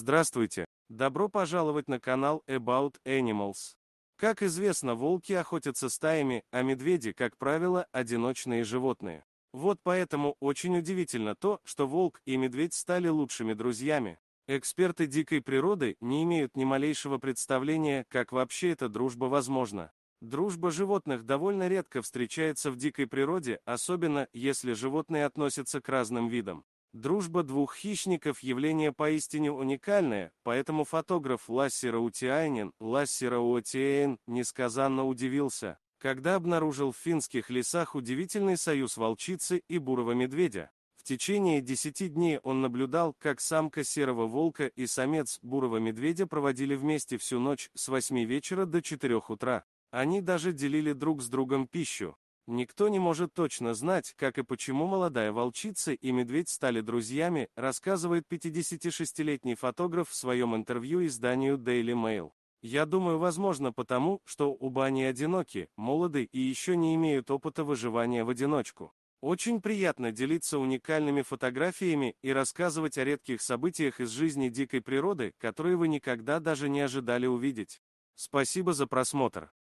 Здравствуйте! Добро пожаловать на канал About Animals. Как известно, волки охотятся стаями, а медведи, как правило, одиночные животные. Вот поэтому очень удивительно то, что волк и медведь стали лучшими друзьями. Эксперты дикой природы не имеют ни малейшего представления, как вообще эта дружба возможна. Дружба животных довольно редко встречается в дикой природе, особенно если животные относятся к разным видам. Дружба двух хищников – явление поистине уникальное, поэтому фотограф Ласси Раутиайнин, Ласси Раутиэйн, несказанно удивился, когда обнаружил в финских лесах удивительный союз волчицы и бурого медведя. В течение 10 дней он наблюдал, как самка серого волка и самец бурого медведя проводили вместе всю ночь с 8 вечера до 4 утра. Они даже делили друг с другом пищу. Никто не может точно знать, как и почему молодая волчица и медведь стали друзьями, рассказывает 56-летний фотограф в своем интервью изданию Daily Mail. Я думаю, возможно потому, что оба они одиноки, молоды и еще не имеют опыта выживания в одиночку. Очень приятно делиться уникальными фотографиями и рассказывать о редких событиях из жизни дикой природы, которые вы никогда даже не ожидали увидеть. Спасибо за просмотр.